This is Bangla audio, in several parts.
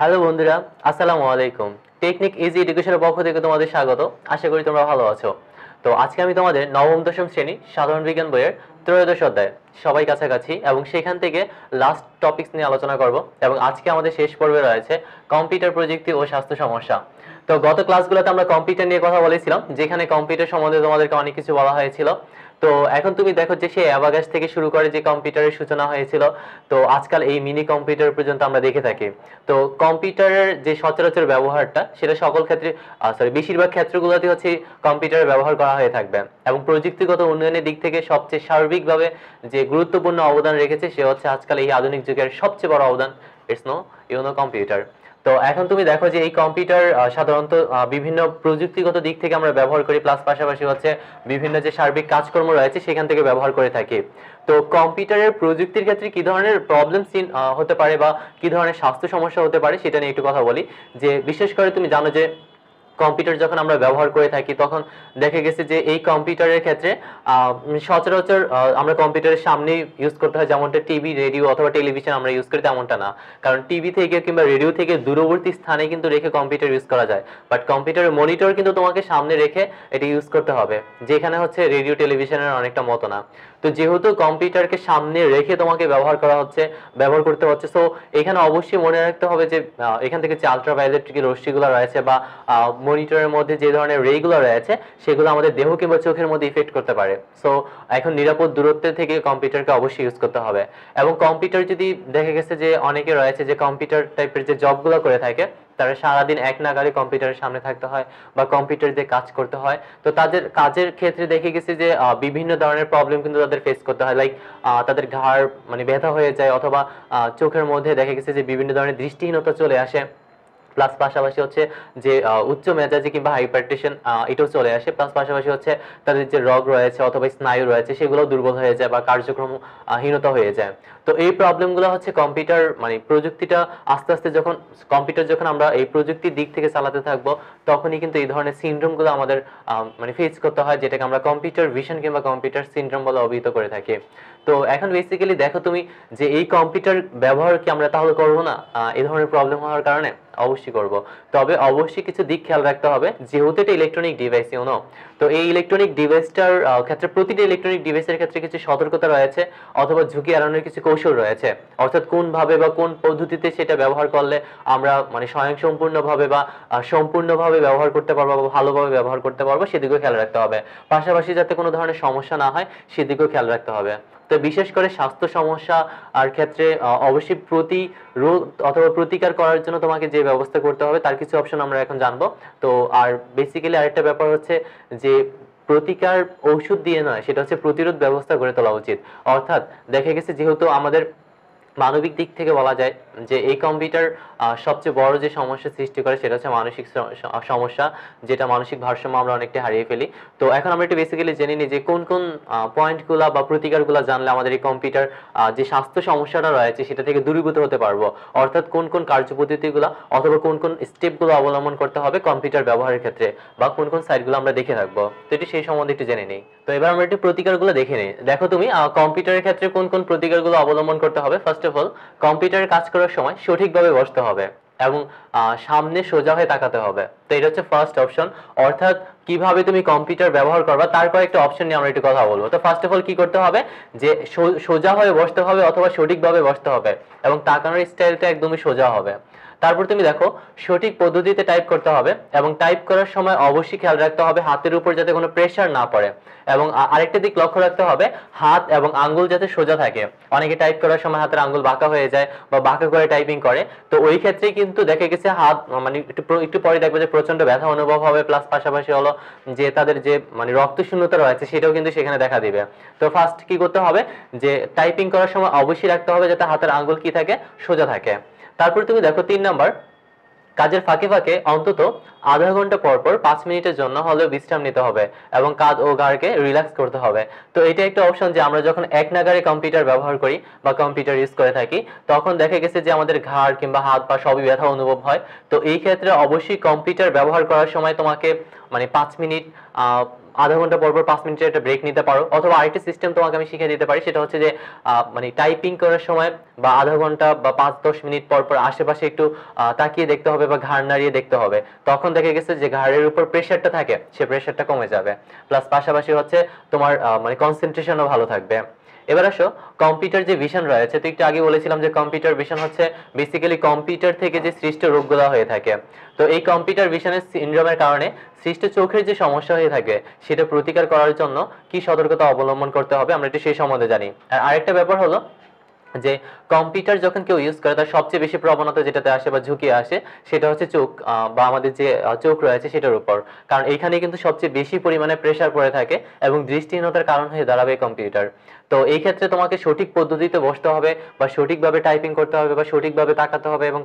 হ্যালো বন্ধুরা আসসালামু আলাইকুম টেকনিক ইজি এডুকেশনের পক্ষ থেকে তোমাদের স্বাগত আশা করি তোমরা ভালো আছো তো আজকে আমি তোমাদের নবম দশম শ্রেণী সাধারণ বিজ্ঞান বইয়ের ত্রয়োদশ অধ্যায় সবাই কাছাকাছি এবং সেখান থেকে লাস্ট টপিক্স নিয়ে আলোচনা করব এবং আজকে আমাদের শেষ পর্বে রয়েছে কম্পিউটার প্রযুক্তি ও স্বাস্থ্য সমস্যা তো গত ক্লাসগুলোতে আমরা কম্পিউটার নিয়ে কথা বলেছিলাম যেখানে কম্পিউটার সম্বন্ধে তোমাদেরকে অনেক কিছু বলা হয়েছিল তো এখন তুমি দেখো যে সে অ্যাবাগাস থেকে শুরু করে যে কম্পিউটারের সূচনা হয়েছিল তো আজকাল এই মিনি কম্পিউটার পর্যন্ত আমরা দেখে থাকি তো কম্পিউটারের যে সচরাচর ব্যবহারটা সেটা সকল ক্ষেত্রে সরি বেশিরভাগ ক্ষেত্রগুলোতে হচ্ছে কম্পিউটারের ব্যবহার করা হয়ে থাকবে এবং প্রযুক্তিগত উন্নয়নের দিক থেকে সবচেয়ে সার্বিকভাবে যে গুরুত্বপূর্ণ অবদান রেখেছে সে হচ্ছে আজকাল এই আধুনিক যুগের সবচেয়ে বড় অবদান ইটস নো ইউনো কম্পিউটার তো এখন তুমি দেখো যে এই কম্পিউটার সাধারণত বিভিন্ন প্রযুক্তিগত দিক থেকে আমরা ব্যবহার করি প্লাস পাশাপাশি হচ্ছে বিভিন্ন যে সার্বিক কাজকর্ম রয়েছে সেখান থেকে ব্যবহার করে থাকি তো কম্পিউটারের প্রযুক্তির ক্ষেত্রে কি ধরনের প্রবলেম হতে পারে বা কি ধরনের স্বাস্থ্য সমস্যা হতে পারে সেটা নিয়ে একটু কথা বলি যে বিশেষ করে তুমি জানো যে কম্পিউটার যখন আমরা ব্যবহার করে থাকি তখন দেখা গেছে যে এই কম্পিউটারের ক্ষেত্রে সচরাচর আমরা কম্পিউটারের সামনে ইউজ করতে হয় যেমনটা টিভি রেডিও অথবা টেলিভিশন আমরা ইউজ করি তেমনটা না কারণ টিভি থেকে কিংবা রেডিও থেকে দূরবর্তী স্থানে কিন্তু রেখে কম্পিউটার ইউজ করা যায় বাট কম্পিউটারের মনিটর কিন্তু তোমাকে সামনে রেখে এটা ইউজ করতে হবে যেখানে হচ্ছে রেডিও টেলিভিশনের অনেকটা মতো না তো যেহেতু কম্পিউটারকে সামনে রেখে তোমাকে ব্যবহার করা হচ্ছে ব্যবহার করতে হচ্ছে সো এখানে অবশ্যই মনে রাখতে হবে যে এখান থেকে যে আলট্রাভায়োলেট রশ্মিগুলো রয়েছে বা মনিটরের মধ্যে যে ধরনের রেগুলো রয়েছে সেগুলো আমাদের দেহ কিংবা চোখের মধ্যে ইফেক্ট করতে পারে সো এখন নিরাপদ দূরত্বের থেকে কম্পিউটারকে অবশ্যই ইউজ করতে হবে এবং কম্পিউটার যদি দেখা গেছে যে অনেকে রয়েছে যে কম্পিউটার টাইপের যে জবগুলো করে থাকে তারা সারাদিন এক নাগারে কম্পিউটারের সামনে থাকতে হয় বা কম্পিউটার দিয়ে কাজ করতে হয় তো তাদের কাজের ক্ষেত্রে দেখে গেছি যে বিভিন্ন ধরনের প্রবলেম কিন্তু তাদের ফেস করতে হয় লাইক তাদের ঘাড় মানে ব্যথা হয়ে যায় অথবা চোখের মধ্যে দেখে গেছে যে বিভিন্ন ধরনের দৃষ্টিহীনতা চলে আসে প্লাস পাশাপাশি হচ্ছে যে উচ্চ মেজাজি কিংবা হাইপারটেশন এটাও চলে আসে প্লাস পাশাপাশি হচ্ছে তাদের যে রগ রয়েছে অথবা স্নায়ু রয়েছে সেগুলো দুর্বল হয়ে যায় বা কার্যক্রমহীনতা হয়ে যায় তো এই প্রবলেমগুলো হচ্ছে কম্পিউটার মানে প্রযুক্তিটা আস্তে আস্তে যখন কম্পিউটার যখন আমরা এই প্রযুক্তির দিক থেকে চালাতে থাকবো তখনই কিন্তু এই ধরনের সিনড্রোমগুলো আমাদের মানে ফেস করতে হয় যেটাকে আমরা কম্পিউটার ভিশন কিংবা কম্পিউটার সিনড্রোম বলে অভিহিত করে থাকি তো এখন বেসিক্যালি দেখো তুমি যে এই কম্পিউটার ব্যবহার কি আমরা তাহলে করবো না এই ধরনের প্রবলেম হওয়ার কারণে অবশ্যই করব তবে অবশ্যই কিছু দিক খেয়াল রাখতে হবে যেহেতু এটা ইলেকট্রনিক ডিভাইস ইউনো তো এই ইলেকট্রনিক ডিভাইসটার ক্ষেত্রে প্রতিটি ইলেকট্রনিক ডিভাইসের ক্ষেত্রে কিছু সতর্কতা রয়েছে অথবা ঝুঁকি এড়ানোর কিছু কৌশল রয়েছে অর্থাৎ কোনভাবে বা কোন পদ্ধতিতে সেটা ব্যবহার করলে আমরা মানে স্বয়ংসম্পূর্ণভাবে বা সম্পূর্ণভাবে ব্যবহার করতে পারবো বা ভালোভাবে ব্যবহার করতে পারবো সেদিকেও খেয়াল রাখতে হবে পাশাপাশি যাতে কোনো ধরনের সমস্যা না হয় সেদিকেও খেয়াল রাখতে হবে তো বিশেষ করে স্বাস্থ্য সমস্যা আর ক্ষেত্রে অবশ্যই প্রতি রোগ অথবা প্রতিকার করার জন্য তোমাকে যে ব্যবস্থা করতে হবে তার কিছু অপশন আমরা এখন জানবো তো আর বেসিক্যালি আরেকটা ব্যাপার হচ্ছে যে প্রতিকার ঔষধ দিয়ে নয় সেটা হচ্ছে প্রতিরোধ ব্যবস্থা গড়ে তোলা উচিত অর্থাৎ দেখা গেছে যেহেতু আমাদের মানবিক দিক থেকে বলা যায় যে এই কম্পিউটার সবচেয়ে বড় যে সমস্যা সৃষ্টি করে সেটা হচ্ছে মানসিক সমস্যা যেটা মানসিক ভারসাম্য আমরা অনেকটা হারিয়ে ফেলি তো এখন আমরা একটু বেসিক্যালি জেনে নিই যে কোন কোন পয়েন্টগুলা বা প্রতিকারগুলা জানলে আমাদের এই কম্পিউটার যে স্বাস্থ্য সমস্যাটা রয়েছে সেটা থেকে দূরীভূত হতে পারবো অর্থাৎ কোন কোন কার্যপদ্ধতিগুলো অথবা কোন কোন স্টেপগুলো অবলম্বন করতে হবে কম্পিউটার ব্যবহারের ক্ষেত্রে বা কোন কোন সাইটগুলো আমরা দেখে থাকবো তো এটি সেই সম্বন্ধে একটু জেনে নিই তো এবার আমরা একটু প্রতিকারগুলো দেখে নিই দেখো তুমি কম্পিউটারের ক্ষেত্রে কোন কোন প্রতিকারগুলো অবলম্বন করতে হবে ফার্স্ট অফ অল কম্পিউটারের কাজ করার করার সময় সঠিকভাবে বসতে হবে এবং সামনে সোজা হয়ে তাকাতে হবে তো এটা হচ্ছে ফার্স্ট অপশন অর্থাৎ কিভাবে তুমি কম্পিউটার ব্যবহার করবা তার কয়েকটা অপশন নিয়ে আমরা একটু কথা বলবো তো ফার্স্ট অফ অল কি করতে হবে যে সোজা হয়ে বসতে হবে অথবা সঠিকভাবে বসতে হবে এবং তাকানোর স্টাইলটা একদমই সোজা হবে তারপর তুমি দেখো সঠিক পদ্ধতিতে টাইপ করতে হবে এবং টাইপ করার সময় অবশ্যই খেয়াল রাখতে হবে হাতের উপর যাতে কোনো প্রেশার না পড়ে এবং আরেকটা দিক লক্ষ্য রাখতে হবে হাত এবং আঙ্গুল যাতে সোজা থাকে অনেকে টাইপ করার সময় হাতের আঙ্গুল বাঁকা হয়ে যায় বা বাঁকা করে টাইপিং করে তো ওই ক্ষেত্রে কিন্তু দেখে গেছে হাত মানে একটু একটু পরে দেখবে যে প্রচন্ড ব্যথা অনুভব হবে প্লাস পাশাপাশি হলো যে তাদের যে মানে রক্ত শূন্যতা রয়েছে সেটাও কিন্তু সেখানে দেখা দিবে তো ফার্স্ট কি করতে হবে যে টাইপিং করার সময় অবশ্যই রাখতে হবে যাতে হাতের আঙ্গুল কি থাকে সোজা থাকে তারপরে তুমি দেখো তিন নাম্বার কাজের ফাঁকে ফাঁকে অন্তত আধা ঘন্টা পর পর পাঁচ মিনিটের জন্য হলেও বিশ্রাম নিতে হবে এবং কাঁধ ও ঘাড়কে রিল্যাক্স করতে হবে তো এটা একটা অপশন যে আমরা যখন এক নাগারে কম্পিউটার ব্যবহার করি বা কম্পিউটার ইউজ করে থাকি তখন দেখা গেছে যে আমাদের ঘাড় কিংবা হাত পা সবই ব্যথা অনুভব হয় তো এই ক্ষেত্রে অবশ্যই কম্পিউটার ব্যবহার করার সময় তোমাকে মানে পাঁচ মিনিট আধা ঘন্টা পর পর পাঁচ মিনিটের একটা ব্রেক নিতে পারো অথবা আরেকটি সিস্টেম তোমাকে আমি শিখিয়ে দিতে পারি সেটা হচ্ছে যে মানে টাইপিং করার সময় বা আধা ঘন্টা বা পাঁচ দশ মিনিট পর পর আশেপাশে একটু তাকিয়ে দেখতে হবে বা ঘাড় নাড়িয়ে দেখতে হবে তখন দেখা গেছে যে ঘাড়ের উপর প্রেশারটা থাকে সে প্রেশারটা কমে যাবে প্লাস পাশাপাশি হচ্ছে তোমার মানে কনসেন্ট্রেশনও ভালো থাকবে এবার আসো কম্পিউটার যে ভিশন রয়েছে তো একটু আগে বলেছিলাম যে কম্পিউটার ভিশন হচ্ছে বেসিক্যালি কম্পিউটার থেকে যে সৃষ্ট রোগগুলো হয়ে থাকে তো এই কম্পিউটার ভিশনের সিন্ড্রোমের কারণে সৃষ্ট চোখের যে সমস্যা হয়ে থাকে সেটা প্রতিকার করার জন্য কি সতর্কতা অবলম্বন করতে হবে আমরা একটু সেই সম্বন্ধে জানি আর আরেকটা ব্যাপার হলো যে কম্পিউটার যখন কেউ ইউজ করে তার সবচেয়ে বেশি প্রবণতা যেটাতে আসে বা ঝুঁকি আসে সেটা হচ্ছে চোখ বা আমাদের যে চোখ রয়েছে সেটার উপর কারণ এইখানে কিন্তু সবচেয়ে বেশি পরিমাণে প্রেশার পড়ে থাকে এবং দৃষ্টিহীনতার কারণ হয়ে দাঁড়াবে কম্পিউটার তো এই ক্ষেত্রে তোমাকে সঠিক পদ্ধতিতে বসতে হবে বা সঠিকভাবে টাইপিং করতে হবে বা সঠিকভাবে তাকাতে হবে এবং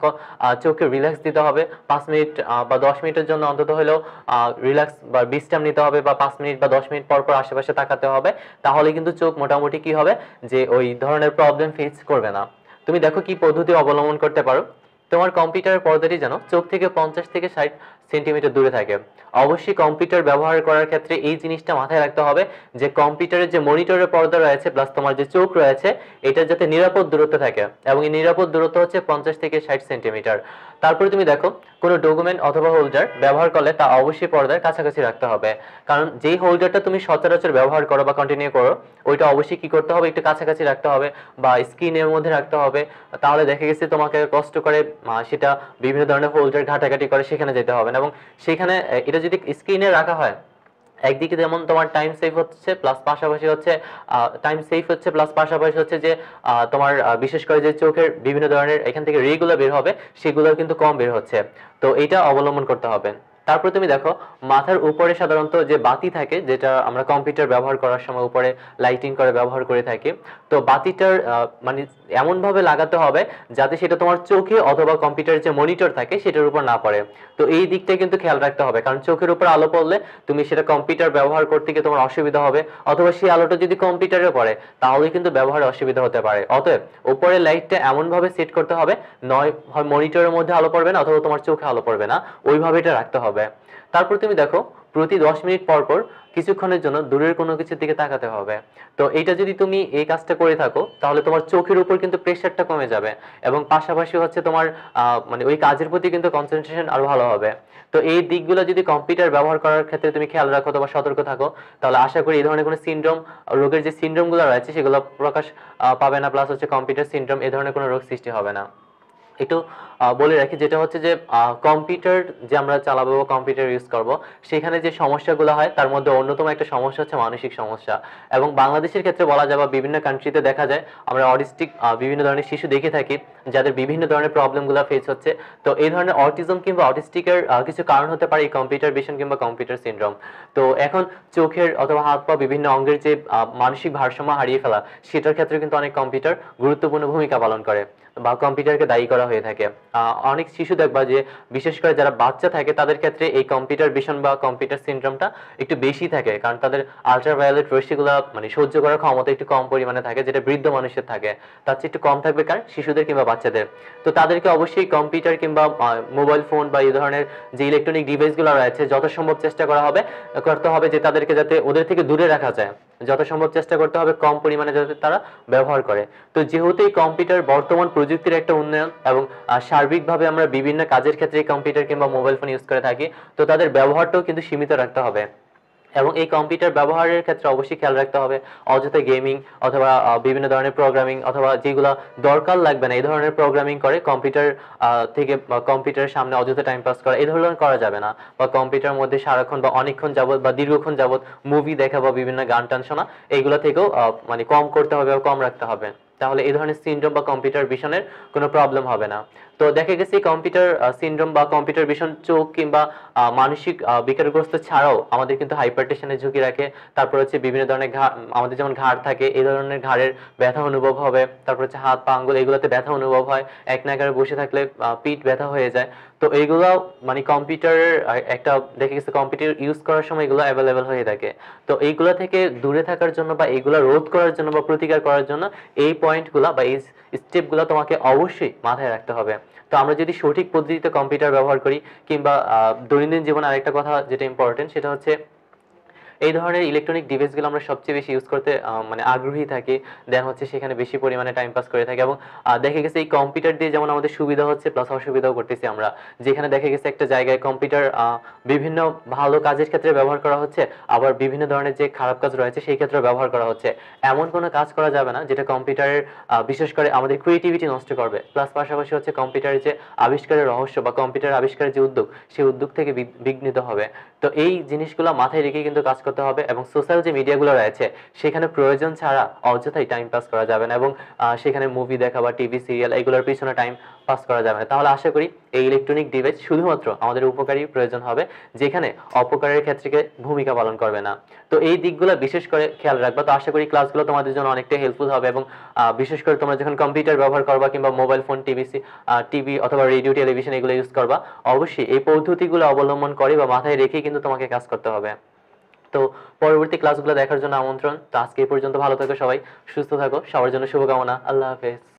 চোখকে রিল্যাক্স দিতে হবে পাঁচ মিনিট বা দশ মিনিটের জন্য অন্তত হলেও রিল্যাক্স বা বিশ্রাম নিতে হবে বা পাঁচ মিনিট বা দশ মিনিট পর পর আশেপাশে তাকাতে হবে তাহলে কিন্তু চোখ মোটামুটি কি হবে যে ওই ধরনের প্রবলেম ফেস করবে না তুমি দেখো কি পদ্ধতি অবলম্বন করতে পারো তোমার কম্পিউটারের পর্দাটি যেন চোখ থেকে পঞ্চাশ থেকে ষাট সেন্টিমিটার দূরে থাকে অবশ্যই কম্পিউটার ব্যবহার করার ক্ষেত্রে এই জিনিসটা মাথায় রাখতে হবে যে কম্পিউটারের যে মনিটরের পর্দা রয়েছে প্লাস তোমার যে চোখ রয়েছে এটা যাতে নিরাপদ দূরত্ব থাকে এবং এই নিরাপদ দূরত্ব হচ্ছে পঞ্চাশ থেকে ষাট সেন্টিমিটার তারপরে তুমি দেখো কোনো ডকুমেন্ট অথবা হোল্ডার ব্যবহার করলে তা অবশ্যই পর্দার কাছাকাছি রাখতে হবে কারণ যেই হোল্ডারটা তুমি সচরাচর ব্যবহার করো বা কন্টিনিউ করো ওইটা অবশ্যই কি করতে হবে একটু কাছাকাছি রাখতে হবে বা স্ক্রিনের মধ্যে রাখতে হবে তাহলে দেখা গেছে তোমাকে কষ্ট করে সেটা বিভিন্ন ধরনের হোল্ডার ঘাটাঘাটি করে সেখানে যেতে হবে না এবং সেখানে এটা যদি স্ক্রিনে রাখা হয় একদিকে যেমন তোমার টাইম সেভ হচ্ছে প্লাস পাশাপাশি হচ্ছে টাইম সেভ হচ্ছে প্লাস পাশাপাশি হচ্ছে যে তোমার বিশেষ করে যে চোখের বিভিন্ন ধরনের এখান থেকে রেগুলো বের হবে সেগুলো কিন্তু কম বের হচ্ছে তো এটা অবলম্বন করতে হবে তারপর তুমি দেখো মাথার উপরে সাধারণত যে বাতি থাকে যেটা আমরা কম্পিউটার ব্যবহার করার সময় উপরে লাইটিং করে ব্যবহার করে থাকি তো বাতিটার মানে এমনভাবে লাগাতে হবে যাতে সেটা তোমার চোখে অথবা কম্পিউটারের যে মনিটর থাকে সেটার উপর না পড়ে তো এই দিকটা কিন্তু খেয়াল রাখতে হবে কারণ চোখের উপর আলো পড়লে তুমি সেটা কম্পিউটার ব্যবহার করতে গিয়ে তোমার অসুবিধা হবে অথবা সেই আলোটা যদি কম্পিউটারে পড়ে তাহলে কিন্তু ব্যবহারে অসুবিধা হতে পারে অতএব উপরে লাইটটা এমনভাবে সেট করতে হবে নয় হয় মনিটরের মধ্যে আলো পড়বে না অথবা তোমার চোখে আলো পড়বে না ওইভাবে এটা রাখতে হবে হবে তারপর তুমি দেখো প্রতি দশ মিনিট পর পর কিছুক্ষণের জন্য দূরের কোনো কিছুর দিকে তাকাতে হবে তো এইটা যদি তুমি এই কাজটা করে থাকো তাহলে তোমার চোখের উপর কিন্তু প্রেশারটা কমে যাবে এবং পাশাপাশি হচ্ছে তোমার মানে ওই কাজের প্রতি কিন্তু কনসেন্ট্রেশন আরো ভালো হবে তো এই দিকগুলো যদি কম্পিউটার ব্যবহার করার ক্ষেত্রে তুমি খেয়াল রাখো তোমার সতর্ক থাকো তাহলে আশা করি এই ধরনের কোনো সিন্ড্রোম রোগের যে সিন্ড্রোমগুলো রয়েছে সেগুলো প্রকাশ পাবে না প্লাস হচ্ছে কম্পিউটার সিন্ড্রোম এ ধরনের কোনো রোগ সৃষ্টি হবে না একটু বলে রাখি যেটা হচ্ছে যে কম্পিউটার যে আমরা চালাবো কম্পিউটার ইউজ করব সেখানে যে সমস্যাগুলো হয় তার মধ্যে অন্যতম একটা সমস্যা হচ্ছে মানসিক সমস্যা এবং বাংলাদেশের ক্ষেত্রে বলা যায় বা বিভিন্ন কান্ট্রিতে দেখা যায় আমরা অটিস্টিক বিভিন্ন ধরনের শিশু দেখে থাকি যাদের বিভিন্ন ধরনের প্রবলেমগুলো ফেস হচ্ছে তো এই ধরনের অটিজম কিংবা অটিস্টিকের কিছু কারণ হতে পারে এই কম্পিউটার ভিশন কিংবা কম্পিউটার সিনড্রোম তো এখন চোখের অথবা হাত পা বিভিন্ন অঙ্গের যে মানসিক ভারসাম্য হারিয়ে ফেলা সেটার ক্ষেত্রে কিন্তু অনেক কম্পিউটার গুরুত্বপূর্ণ ভূমিকা পালন করে বা কম্পিউটারকে দায়ী করা হয়ে থাকে অনেক শিশু দেখবা যে বিশেষ করে যারা বাচ্চা থাকে তাদের ক্ষেত্রে এই কম্পিউটার ভিশন বা কম্পিউটার সিনড্রোমটা একটু বেশি থাকে কারণ তাদের আলট্রাভায়োলেট রশ্মিগুলো মানে সহ্য করার ক্ষমতা একটু কম পরিমাণে থাকে যেটা বৃদ্ধ মানুষের থাকে তার চেয়ে একটু কম থাকবে কারণ শিশুদের কিংবা বাচ্চাদের তো তাদেরকে অবশ্যই কম্পিউটার কিংবা মোবাইল ফোন বা এই ধরনের যে ইলেকট্রনিক ডিভাইসগুলো রয়েছে যত সম্ভব চেষ্টা করা হবে করতে হবে যে তাদেরকে যাতে ওদের থেকে দূরে রাখা যায় যত সম্ভব চেষ্টা করতে হবে কম পরিমাণে যাতে তারা ব্যবহার করে তো যেহেতু এই কম্পিউটার বর্তমান প্রযুক্তির একটা উন্নয়ন এবং সার্বিকভাবে আমরা বিভিন্ন কাজের ক্ষেত্রে কম্পিউটার কিংবা মোবাইল ফোন ইউজ করে থাকি তো তাদের ব্যবহারটাও কিন্তু সীমিত রাখতে হবে এবং এই কম্পিউটার ব্যবহারের ক্ষেত্রে অবশ্যই খেয়াল রাখতে হবে অযথা গেমিং অথবা বিভিন্ন ধরনের প্রোগ্রামিং অথবা যেগুলো দরকার লাগবে না এই ধরনের প্রোগ্রামিং করে কম্পিউটার থেকে কম্পিউটারের সামনে অযথা টাইম পাস করা এই ধরনের করা যাবে না বা কম্পিউটার মধ্যে সারাক্ষণ বা অনেকক্ষণ যাবত বা দীর্ঘক্ষণ যাবত মুভি দেখা বা বিভিন্ন গান টান শোনা এইগুলো থেকেও মানে কম করতে হবে বা কম রাখতে হবে তাহলে এই ধরনের সিনড্রোম বা কম্পিউটার ভিশনের কোনো প্রবলেম হবে না তো দেখা গেছে কম্পিউটার সিন্ড্রোম বা কম্পিউটার ভীষণ চোখ কিংবা মানসিক বিকারগ্রস্ত ছাড়াও আমাদের কিন্তু হাইপারটেশনের ঝুঁকি রাখে তারপর হচ্ছে বিভিন্ন ধরনের ঘা আমাদের যেমন ঘাড় থাকে এই ধরনের ঘাড়ের ব্যথা অনুভব হবে তারপর হচ্ছে হাত পা আঙ্গুল এগুলোতে ব্যথা অনুভব হয় এক নাগারে বসে থাকলে পিঠ ব্যথা হয়ে যায় তো এইগুলো মানে কম্পিউটারের একটা দেখে গেছে কম্পিউটার ইউজ করার সময় এগুলো অ্যাভেলেবেল হয়ে থাকে তো এইগুলো থেকে দূরে থাকার জন্য বা এইগুলো রোধ করার জন্য বা প্রতিকার করার জন্য এই পয়েন্টগুলো বা এই স্টেপগুলো তোমাকে অবশ্যই মাথায় রাখতে হবে তো আমরা যদি সঠিক পদ্ধতিতে কম্পিউটার ব্যবহার করি কিংবা দৈনন্দিন জীবনে আরেকটা কথা যেটা ইম্পর্টেন্ট সেটা হচ্ছে এই ধরনের ইলেকট্রনিক ডিভাইসগুলো আমরা সবচেয়ে বেশি ইউজ করতে মানে আগ্রহী থাকি দেন হচ্ছে সেখানে বেশি পরিমাণে টাইম পাস করে থাকি এবং দেখে গেছে এই কম্পিউটার দিয়ে যেমন আমাদের সুবিধা হচ্ছে প্লাস অসুবিধাও করতেছি আমরা যেখানে দেখে গেছে একটা জায়গায় কম্পিউটার বিভিন্ন ভালো কাজের ক্ষেত্রে ব্যবহার করা হচ্ছে আবার বিভিন্ন ধরনের যে খারাপ কাজ রয়েছে সেই ক্ষেত্রে ব্যবহার করা হচ্ছে এমন কোনো কাজ করা যাবে না যেটা কম্পিউটারের বিশেষ করে আমাদের ক্রিয়েটিভিটি নষ্ট করবে প্লাস পাশাপাশি হচ্ছে কম্পিউটারের যে আবিষ্কারের রহস্য বা কম্পিউটার আবিষ্কারের যে উদ্যোগ সেই উদ্যোগ থেকে বিঘ্নিত হবে তো এই জিনিসগুলো মাথায় রেখে কিন্তু কাজ করতে করতে হবে এবং সোশ্যাল যে মিডিয়াগুলো রয়েছে সেখানে প্রয়োজন ছাড়া অযথাই টাইম পাস করা যাবে না এবং সেখানে মুভি দেখা বা টিভি সিরিয়াল এগুলোর পিছনে টাইম পাস করা যাবে না তাহলে আশা করি এই ইলেকট্রনিক ডিভাইস শুধুমাত্র আমাদের উপকারী প্রয়োজন হবে যেখানে অপকারের ক্ষেত্রে ভূমিকা পালন করবে না তো এই দিকগুলো বিশেষ করে খেয়াল রাখবা তো আশা করি ক্লাসগুলো তোমাদের জন্য অনেকটা হেল্পফুল হবে এবং বিশেষ করে তোমরা যখন কম্পিউটার ব্যবহার করবা কিংবা মোবাইল ফোন টিভি টিভি অথবা রেডিও টেলিভিশন এগুলো ইউজ করবা অবশ্যই এই পদ্ধতিগুলো অবলম্বন করে বা মাথায় রেখেই কিন্তু তোমাকে কাজ করতে হবে তো পরবর্তী ক্লাসগুলো দেখার জন্য আমন্ত্রণ তো আজকে এই পর্যন্ত ভালো থাকো সবাই সুস্থ থাকো সবার জন্য শুভকামনা আল্লাহ হাফেজ